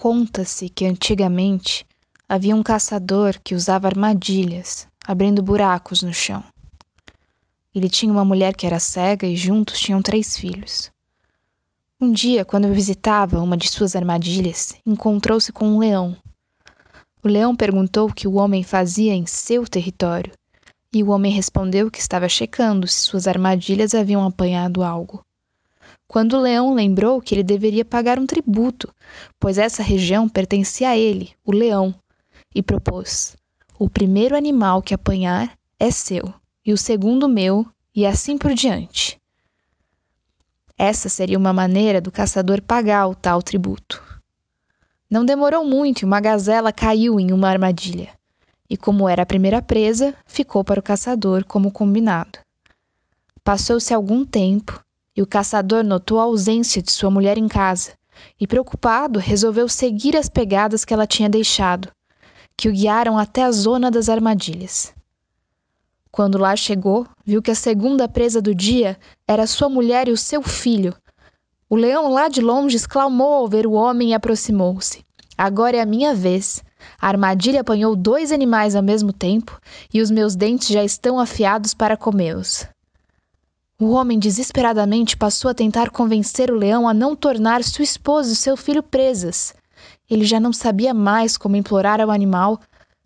Conta-se que antigamente havia um caçador que usava armadilhas, abrindo buracos no chão. Ele tinha uma mulher que era cega e juntos tinham três filhos. Um dia, quando visitava uma de suas armadilhas, encontrou-se com um leão. O leão perguntou o que o homem fazia em seu território, e o homem respondeu que estava checando se suas armadilhas haviam apanhado algo quando o Leão lembrou que ele deveria pagar um tributo, pois essa região pertencia a ele, o leão, e propôs: O primeiro animal que apanhar é seu, e o segundo meu, e assim por diante. Essa seria uma maneira do caçador pagar o tal tributo. Não demorou muito e uma gazela caiu em uma armadilha. E como era a primeira presa, ficou para o caçador como combinado. Passou-se algum tempo e o caçador notou a ausência de sua mulher em casa e, preocupado, resolveu seguir as pegadas que ela tinha deixado, que o guiaram até a zona das armadilhas. Quando lá chegou, viu que a segunda presa do dia era sua mulher e o seu filho. O leão lá de longe exclamou ao ver o homem e aproximou-se. Agora é a minha vez. A armadilha apanhou dois animais ao mesmo tempo e os meus dentes já estão afiados para comê-los. O homem desesperadamente passou a tentar convencer o leão a não tornar sua esposa e seu filho presas. Ele já não sabia mais como implorar ao animal,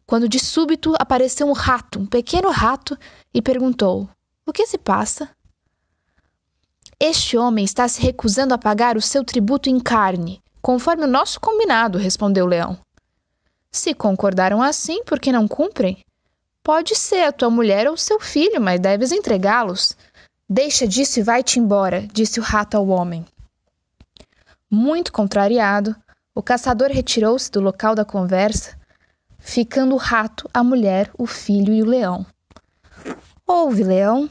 quando de súbito apareceu um rato, um pequeno rato, e perguntou: O que se passa? Este homem está se recusando a pagar o seu tributo em carne, conforme o nosso combinado, respondeu o leão. Se concordaram assim, por que não cumprem? Pode ser a tua mulher ou seu filho, mas deves entregá-los. Deixa disso e vai-te embora, disse o rato ao homem. Muito contrariado, o caçador retirou-se do local da conversa, ficando o rato, a mulher, o filho e o leão. Ouve, leão,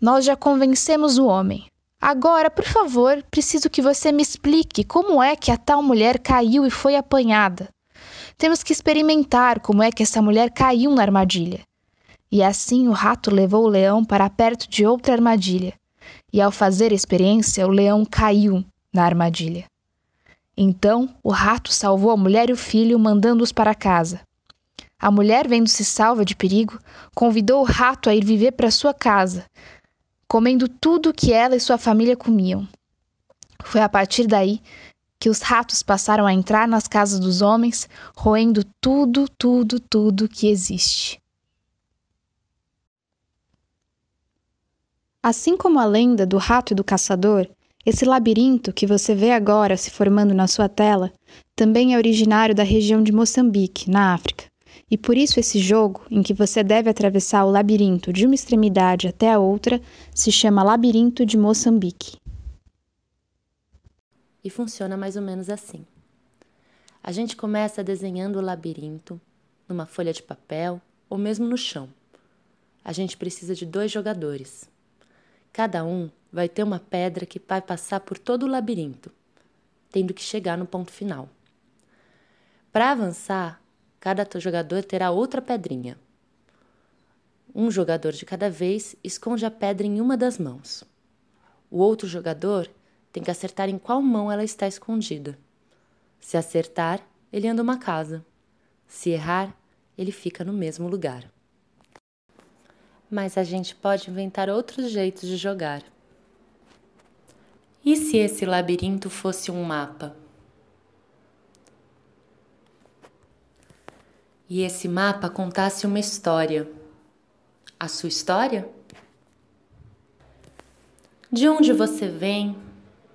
nós já convencemos o homem. Agora, por favor, preciso que você me explique como é que a tal mulher caiu e foi apanhada. Temos que experimentar como é que essa mulher caiu na armadilha. E assim o rato levou o leão para perto de outra armadilha. E ao fazer experiência, o leão caiu na armadilha. Então, o rato salvou a mulher e o filho, mandando-os para casa. A mulher, vendo-se salva de perigo, convidou o rato a ir viver para sua casa, comendo tudo que ela e sua família comiam. Foi a partir daí que os ratos passaram a entrar nas casas dos homens, roendo tudo, tudo, tudo que existe. Assim como a lenda do rato e do caçador, esse labirinto que você vê agora se formando na sua tela também é originário da região de Moçambique, na África. E por isso esse jogo, em que você deve atravessar o labirinto de uma extremidade até a outra, se chama Labirinto de Moçambique. E funciona mais ou menos assim. A gente começa desenhando o labirinto numa folha de papel ou mesmo no chão. A gente precisa de dois jogadores, Cada um vai ter uma pedra que vai passar por todo o labirinto, tendo que chegar no ponto final. Para avançar, cada jogador terá outra pedrinha. Um jogador de cada vez esconde a pedra em uma das mãos. O outro jogador tem que acertar em qual mão ela está escondida. Se acertar, ele anda uma casa. Se errar, ele fica no mesmo lugar mas a gente pode inventar outros jeitos de jogar. E se esse labirinto fosse um mapa? E esse mapa contasse uma história. A sua história? De onde você vem?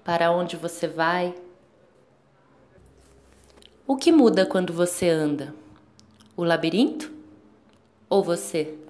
Para onde você vai? O que muda quando você anda? O labirinto ou você?